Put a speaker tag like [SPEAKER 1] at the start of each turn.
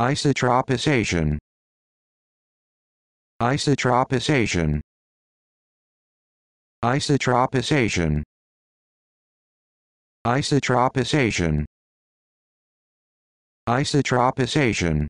[SPEAKER 1] Isotropization Isotropization Isotropization Isotropization Isotropization